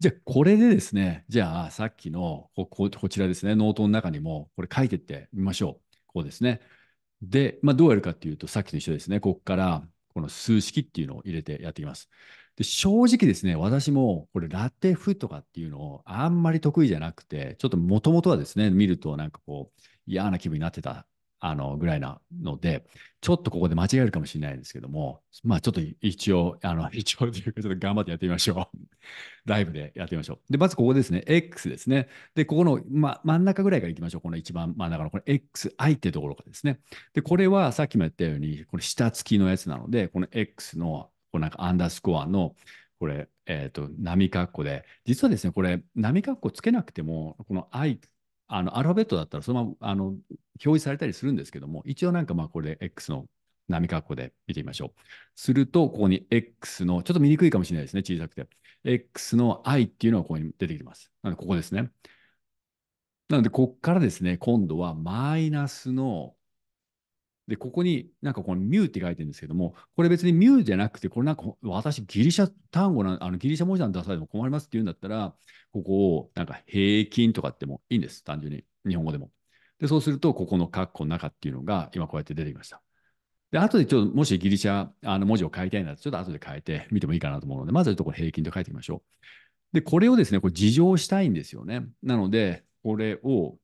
[SPEAKER 1] じゃあ、これでですね、じゃあ、さっきのここちらですね、ノートの中にも、これ書いてってみましょう。こうですね。で、まあ、どうやるかっていうと、さっきと一緒ですね。ここから、この数式っていうのを入れてやっていきます。で、正直ですね、私も、これ、ラテフとかっていうのをあんまり得意じゃなくて、ちょっともともとはですね、見るとなんかこう、嫌な気分になってたあのぐらいなので、ちょっとここで間違えるかもしれないですけども、まあちょっと一応、あの (laughs) 一応というか、ちょっと頑張ってやってみましょう。(laughs) ライブでやってみましょう。で、まずここですね、X ですね。で、ここの、ま、真ん中ぐらいからいきましょう。この一番真ん中のこの XI ってところらですね。で、これはさっきも言ったように、これ下付きのやつなので、この X の、こうなんかアンダースコアの、これ、えっ、ー、と、波括弧で、実はですね、これ、波括弧つけなくても、この i あのアルファベットだったらそのままあの表示されたりするんですけども、一応なんかまあこれで X の波括弧で見てみましょう。すると、ここに X の、ちょっと見にくいかもしれないですね、小さくて。X の i っていうのがここに出てきます。なので、ここですね。なので、ここからですね、今度はマイナスので、ここになんかこのミューって書いてるんですけども、これ別にミューじゃなくて、これなんか私ギリシャ単語な、あのギリシャ文字なんて出されても困りますって言うんだったら、ここをなんか平均とかってもいいんです、単純に。日本語でも。で、そうすると、ここの括弧の中っていうのが今こうやって出てきました。で、後でちょっともしギリシャあの文字を変えたいなら、ちょっと後で変えてみてもいいかなと思うので、まずはちょっとこれ平均と書いてみましょう。で、これをですね、これ事情したいんですよね。なので、これを、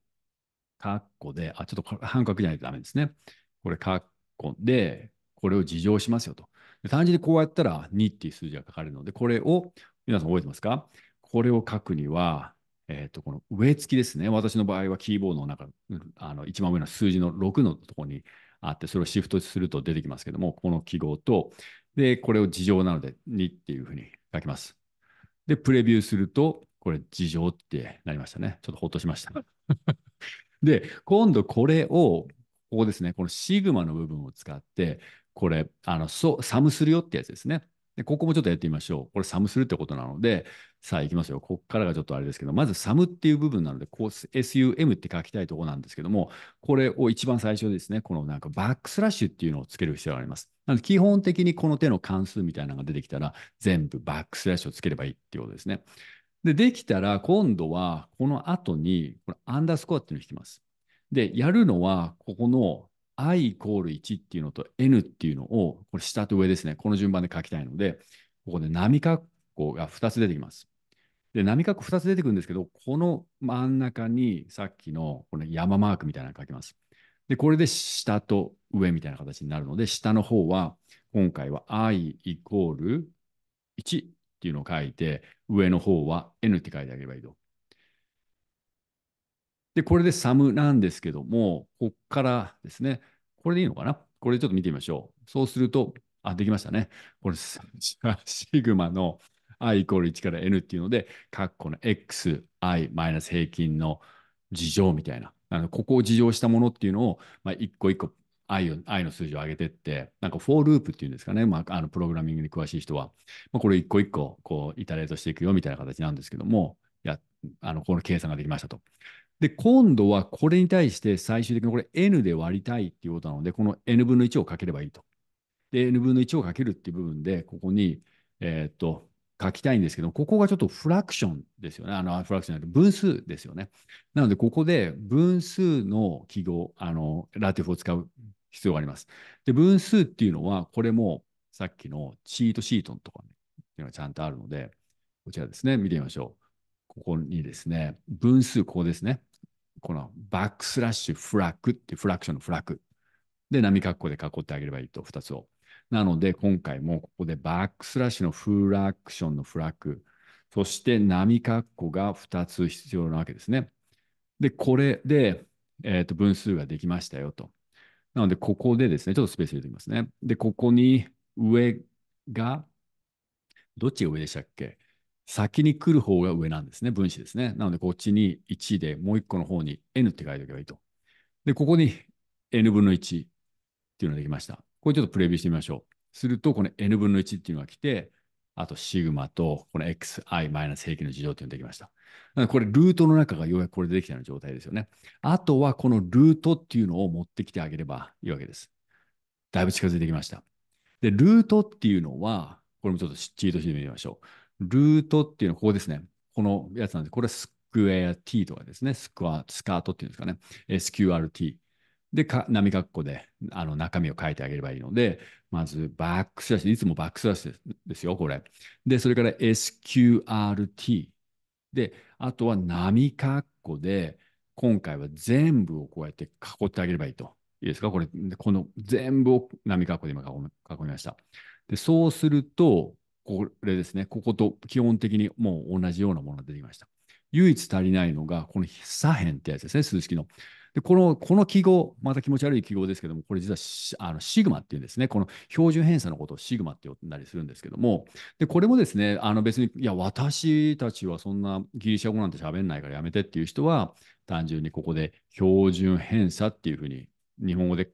[SPEAKER 1] 括弧で、あ、ちょっと半角じゃないとダメですね。これ、括弧で、これを事情しますよと。単純にこうやったら2っていう数字が書かれるので、これを、皆さん覚えてますかこれを書くには、えっ、ー、と、この上付きですね。私の場合はキーボードの中、あの、一番上の数字の6のところにあって、それをシフトすると出てきますけども、この記号と、で、これを事情なので2っていうふうに書きます。で、プレビューすると、これ事情ってなりましたね。ちょっとほっとしました。(laughs) で、今度これをここですね、このシグマの部分を使って、これ、あの、そう、サムするよってやつですね。で、ここもちょっとやってみましょう。これ、サムするってことなので、さあ、いきますよ。ここからがちょっとあれですけど、まず、サムっていう部分なので、こう、SUM って書きたいとこなんですけども、これを一番最初ですね、このなんかバックスラッシュっていうのをつける必要があります。なので、基本的にこの手の関数みたいなのが出てきたら、全部バックスラッシュをつければいいっていうことですね。で、できたら、今度は、この後に、こアンダースコアっていうのを引きます。で、やるのは、ここの i イコール1っていうのと n っていうのを、これ下と上ですね。この順番で書きたいので、ここで波括弧が2つ出てきます。で、波括弧2つ出てくるんですけど、この真ん中にさっきのこの山マークみたいなの書きます。で、これで下と上みたいな形になるので、下の方は、今回は i イコール1っていうのを書いて、上の方は n って書いてあげればいいと。で、これでサムなんですけども、ここからですね、これでいいのかなこれちょっと見てみましょう。そうすると、あ、できましたね。これ、シグマの i イコール1から n っていうので、括弧の xi マイナス平均の事情みたいな、あのここを事情したものっていうのを、まあ、一個一個 i, を i の数字を上げてって、なんかフォーループっていうんですかね、まあ、あのプログラミングに詳しい人は、まあ、これ一個一個こうイタレートしていくよみたいな形なんですけども、やあのこの計算ができましたと。で、今度はこれに対して最終的にこれ n で割りたいっていうことなので、この n 分の1をかければいいと。で、n 分の1をかけるっていう部分で、ここに、えー、っと、書きたいんですけど、ここがちょっとフラクションですよね。あの、フラクションじゃなくて分数ですよね。なので、ここで分数の記号、あの、ラティフを使う必要があります。で、分数っていうのは、これもさっきのチートシートとか、ね、っていうのがちゃんとあるので、こちらですね、見てみましょう。ここにですね、分数、ここですね。このバックスラッシュフラッグってフラクションのフラッグ。で、波括弧で囲ってあげればいいと、2つを。なので、今回もここでバックスラッシュのフラクションのフラッグ、そして波括弧が2つ必要なわけですね。で、これで、えー、と分数ができましたよと。なので、ここでですね、ちょっとスペース入れてみますね。で、ここに上が、どっちが上でしたっけ先に来る方が上なんですね。分子ですね。なので、こっちに1で、もう1個の方に n って書いておけばいいと。で、ここに n 分の1っていうのができました。これちょっとプレビューしてみましょう。すると、この n 分の1っていうのが来て、あとシグマとこの xi マイナス平均の事情っていうのができました。なのでこれルートの中がようやくこれでできたような状態ですよね。あとはこのルートっていうのを持ってきてあげればいいわけです。だいぶ近づいてきました。で、ルートっていうのは、これもちょっとチートしてみましょう。ルートっていうのはここですね。このやつなんで、これはスクエア t とかですね、スクワスカートっていうんですかね、sqrt。で、か波括弧であの中身を書いてあげればいいので、まずバックスラッシュ、いつもバックスラッシュですよ、これ。で、それから sqrt。で、あとは波括弧で、今回は全部をこうやって囲ってあげればいいと。いいですかこれ、この全部を波括弧で今囲みました。で、そうすると、これですね、ここと基本的にもう同じようなものが出てきました。唯一足りないのが、この左辺ってやつですね、数式の。で、この、この記号、また気持ち悪い記号ですけども、これ実はシあのシグマっていうんですね、この標準偏差のことをシグマって呼んだりするんですけども、で、これもですね、あの別に、いや、私たちはそんなギリシャ語なんて喋んないからやめてっていう人は、単純にここで標準偏差っていうふうに日本語で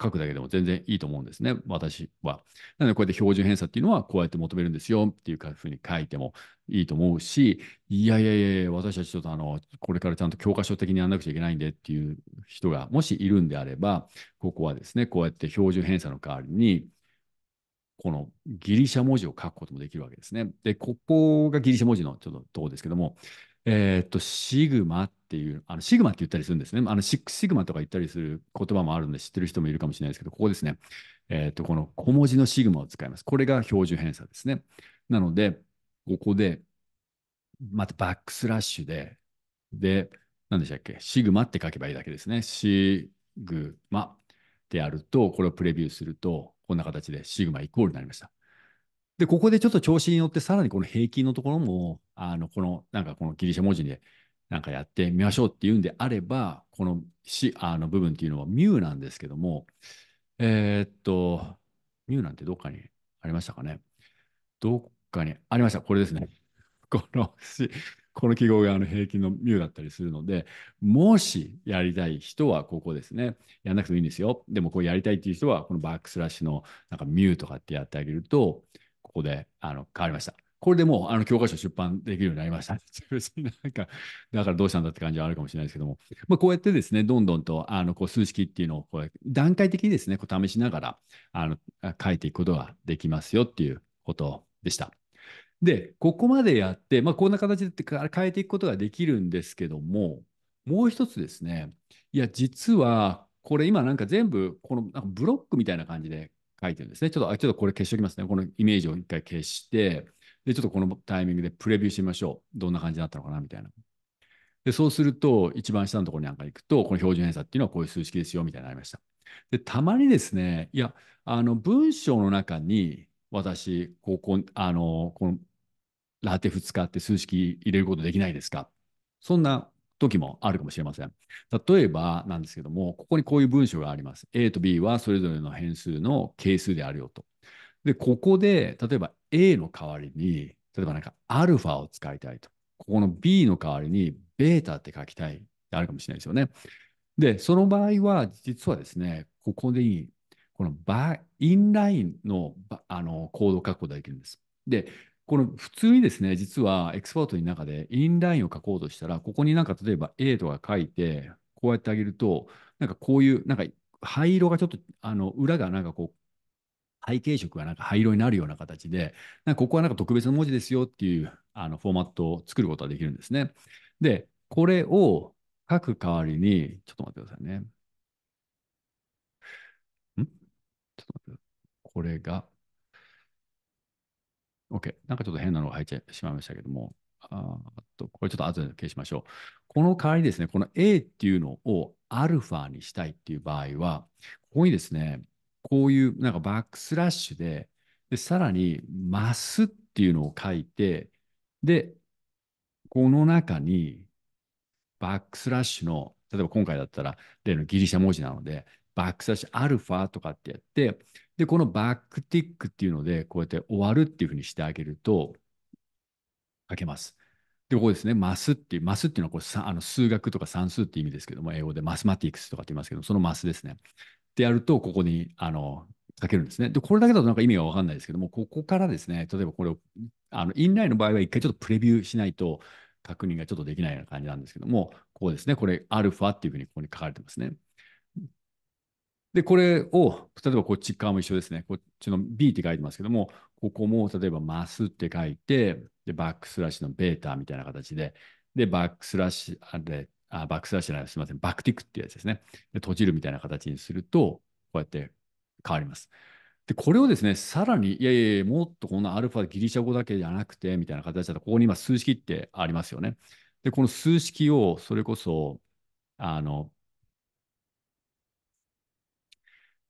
[SPEAKER 1] 書くだけでも全然いいと思うんですね、私は。なので、こうやって標準偏差っていうのは、こうやって求めるんですよっていうふうに書いてもいいと思うし、いやいやいや、私たちちょっとあの、これからちゃんと教科書的にやらなくちゃいけないんでっていう人が、もしいるんであれば、ここはですね、こうやって標準偏差の代わりに、このギリシャ文字を書くこともできるわけですね。で、ここがギリシャ文字のちょっととこですけども、えー、っと、シグマっっていう、あのシグマって言ったりするんですね。あのシックシグマとか言ったりする言葉もあるんで知ってる人もいるかもしれないですけど、ここですね。えっ、ー、と、この小文字のシグマを使います。これが標準偏差ですね。なので、ここで、またバックスラッシュで、で、何でしたっけシグマって書けばいいだけですね。シグマってやると、これをプレビューすると、こんな形でシグマイコールになりました。で、ここでちょっと調子に乗って、さらにこの平均のところも、あの、この、なんかこのギリシャ文字でなんかやってみましょうっていうんであれば、このしあの部分っていうのはミューなんですけども、えー、っと、ミューなんてどっかにありましたかねどっかにありました。これですね。このし、この記号があの平均のミューだったりするので、もしやりたい人はここですね。やんなくてもいいんですよ。でもこうやりたいっていう人は、このバックスラッシュのなんかミューとかってやってあげると、ここであの変わりました。これでもうあの教科書出版できるようになりました。(laughs) 別になんか、だからどうしたんだって感じはあるかもしれないですけども、まあ、こうやってですね、どんどんとあのこう数式っていうのをこう段階的にですね、こう試しながらあの書いていくことができますよっていうことでした。で、ここまでやって、まあ、こんな形で変えていくことができるんですけども、もう一つですね、いや、実はこれ今なんか全部、このなんかブロックみたいな感じで書いてるんですね。ちょっと、あちょっとこれ消しておきますね。このイメージを一回消して、で、ちょっとこのタイミングでプレビューしてみましょう。どんな感じだったのかなみたいな。で、そうすると、一番下のところになんか行くと、この標準偏差っていうのはこういう数式ですよ、みたいになりました。で、たまにですね、いや、あの、文章の中に、私、ここ、あの、この、ラテフ使って数式入れることできないですかそんな時もあるかもしれません。例えばなんですけども、ここにこういう文章があります。A と B はそれぞれの変数の係数であるよと。で、ここで、例えば A の代わりに、例えばなんかアルファを使いたいと。ここの B の代わりにベータって書きたいってあるかもしれないですよね。で、その場合は、実はですね、ここでいい、このバインラインのあのコードを書くことができるんです。で、この普通にですね、実はエクスパートの中でインラインを書こうとしたら、ここになんか例えば A とか書いて、こうやってあげると、なんかこういう、なんか灰色がちょっと、あの裏がなんかこう、背景色がなんか灰色になるような形で、なんかここはなんか特別な文字ですよっていうあのフォーマットを作ることができるんですね。で、これを書く代わりに、ちょっと待ってくださいね。んちょっと待って。これが。OK。なんかちょっと変なのが入っちゃいしまいましたけども。あと、これちょっと後で消しましょう。この代わりですね、この A っていうのをアルファにしたいっていう場合は、ここにですね、こういうなんかバックスラッシュで、でさらにマスっていうのを書いて、で、この中にバックスラッシュの、例えば今回だったら例のギリシャ文字なので、バックスラッシュアルファとかってやって、で、このバックティックっていうので、こうやって終わるっていうふうにしてあげると、書けます。で、ここですね、マスっていう、マスっていうのはこれあの数学とか算数って意味ですけども、英語でマスマティクスとかって言いますけども、そのマスですね。ってやると、ここに、あの、書けるんですね。で、これだけだとなんか意味がわかんないですけども、ここからですね、例えばこれを、あの、インラインの場合は一回ちょっとプレビューしないと確認がちょっとできないような感じなんですけども、ここですね、これ、アルファっていうふうにここに書かれてますね。で、これを、例えばこっち側も一緒ですね。こっちの B って書いてますけども、ここも例えばマスって書いて、で、バックスラッシュのベータみたいな形で、で、バックスラッシュれ、あバックスラッシュじゃない、すみません、バックティックってやつですね。で閉じるみたいな形にすると、こうやって変わります。で、これをですね、さらに、いやいやもっとこのアルファギリシャ語だけじゃなくて、みたいな形だと、ここに今数式ってありますよね。で、この数式を、それこそ、あの、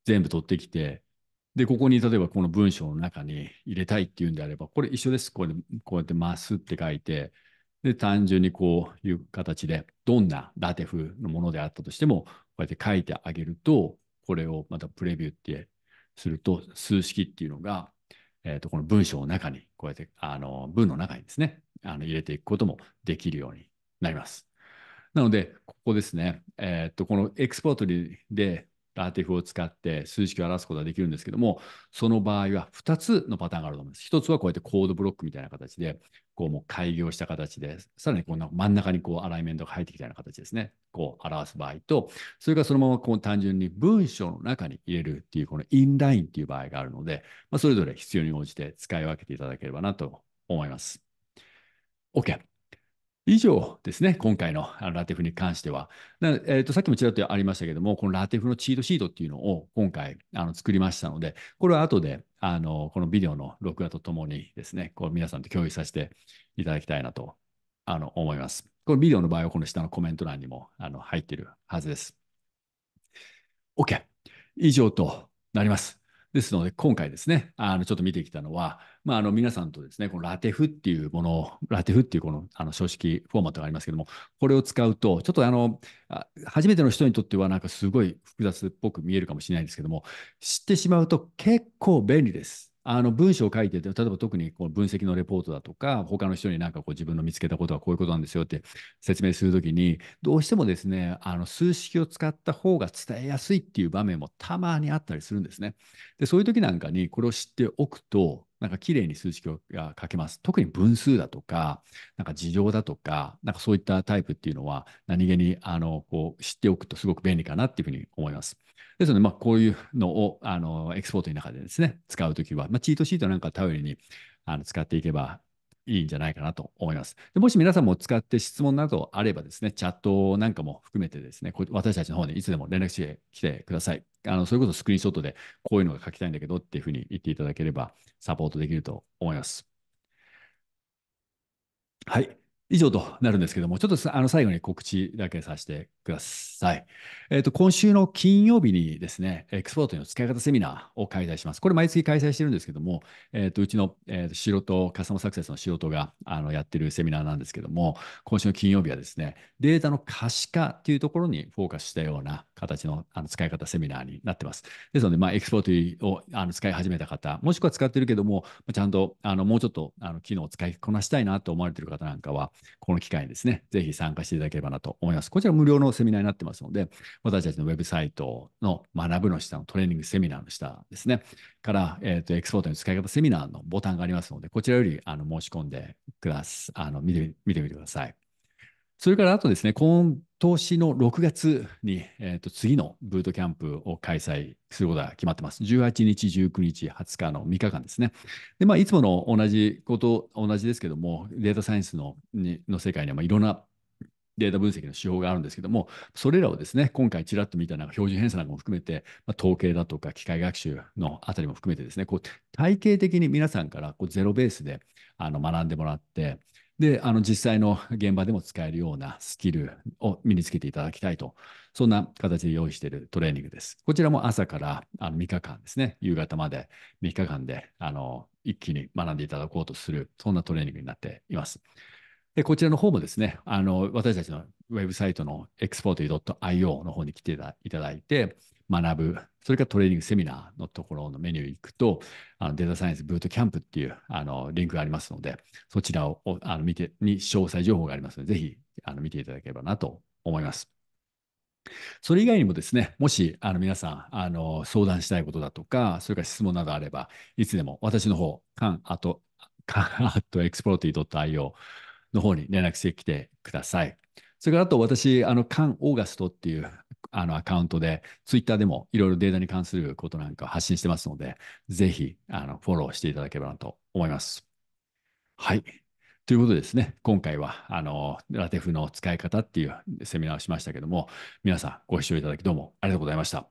[SPEAKER 1] 全部取ってきて、で、ここに例えばこの文章の中に入れたいっていうんであれば、これ一緒です。これこうやってますって書いて、で、単純にこういう形で、どんなラテフのものであったとしても、こうやって書いてあげると、これをまたプレビューってすると、数式っていうのが、えー、とこの文章の中に、こうやってあの文の中にですねあの、入れていくこともできるようになります。なので、ここですね、えー、とこのエクスポートでラーティフを使って数式を表すことができるんですけども、その場合は2つのパターンがあると思います。1つはこうやってコードブロックみたいな形で、こうもう開業した形で、さらにこんな真ん中にこうアライメントが入ってきたような形ですね。こう表す場合と、それからそのままこう単純に文章の中に入れるっていう、このインラインっていう場合があるので、まあ、それぞれ必要に応じて使い分けていただければなと思います。OK。以上ですね、今回のラテフに関しては。えー、とさっきもちらっとありましたけども、このラテフのチートシートっていうのを今回あの作りましたので、これは後であのこのビデオの録画とともにですね、こう皆さんと共有させていただきたいなとあの思います。このビデオの場合はこの下のコメント欄にもあの入っているはずです。OK。以上となります。ですので、今回ですね、あのちょっと見てきたのは、まあ、あの皆さんとですね、このラテフっていうものラテフっていうこのあの書式フォーマットがありますけども、これを使うと、ちょっとあの初めての人にとっては、なんかすごい複雑っぽく見えるかもしれないですけども、知ってしまうと結構便利です。あの文章を書いてて、例えば特にこの分析のレポートだとか、他の人になんかこう自分の見つけたことはこういうことなんですよって説明するときに、どうしてもですね、あの数式を使った方が伝えやすいっていう場面もたまにあったりするんですね。で、そういう時なんかにこれを知っておくと、なんか綺麗に数式が書けます。特に分数だとか、なんか事情だとか、なんかそういったタイプっていうのは、何気にあのこう知っておくとすごく便利かなっていうふうに思います。ですので、まあ、こういうのをあのエクスポートの中でですね、使うときは、まあ、チートシートなんか頼りにあの使っていけばいいんじゃないかなと思います。でもし皆さんも使って質問などあればですね、チャットなんかも含めてですね、私たちの方にいつでも連絡してきてください。あのそれこそスクリーンショットでこういうのが書きたいんだけどっていうふうに言っていただければサポートできると思います。はい。以上となるんですけども、ちょっとあの最後に告知だけさせてください。えっ、ー、と、今週の金曜日にですね、エクスポートの使い方セミナーを開催します。これ毎月開催してるんですけども、えっ、ー、と、うちの、えーと、素人、カスタマーサクセスの素人があのやってるセミナーなんですけども、今週の金曜日はですね、データの可視化っていうところにフォーカスしたような、形のあの使い方セミナーになってます。ですので、まあ、エクスポートをあの使い始めた方、もしくは使ってるけども、ちゃんとあのもうちょっとあの機能を使いこなしたいなと思われてる方なんかは、この機会にですね、ぜひ参加していただければなと思います。こちら無料のセミナーになってますので、私たちのウェブサイトの学ぶの下のトレーニングセミナーの下ですね、から、えーと、とエクスポートの使い方セミナーのボタンがありますので、こちらよりあの申し込んでください。あの見て見てみてください。それからあとですね、今年の6月に、えー、と次のブートキャンプを開催することが決まってます。18日、19日、20日の3日間ですね。で、まあ、いつもの同じこと、同じですけども、データサイエンスのの世界には、まあ、いろんなデータ分析の手法があるんですけども、それらをですね、今回ちらっと見たなんか標準偏差なんかも含めて、まあ、統計だとか機械学習のあたりも含めてですね、こう体系的に皆さんからこうゼロベースであの学んでもらって、で、あの実際の現場でも使えるようなスキルを身につけていただきたいと、そんな形で用意しているトレーニングです。こちらも朝からあの3日間ですね、夕方まで3日間であの一気に学んでいただこうとする、そんなトレーニングになっています。で、こちらの方もですね、あの私たちのウェブサイトの exporty.io の方に来ていただいて、学ぶ、それからトレーニングセミナーのところのメニュー行くと、あのデータサイエンスブートキャンプっていうあのリンクがありますので、そちらをあの見てに詳細情報がありますので、ぜひあの見ていただければなと思います。それ以外にもですね、もしあの皆さんあの相談したいことだとか、それから質問などあれば、いつでも私の方、カンアト、カンアトエクスプロティ .io の方に連絡してきてください。それからあと私、あの、カンオーガストっていうあのアカウントで、ツイッターでもいろいろデータに関することなんか発信してますので、ぜひあのフォローしていただければなと思います。はい。ということでですね、今回はあのラテフの使い方っていうセミナーをしましたけども、皆さんご視聴いただきどうもありがとうございました。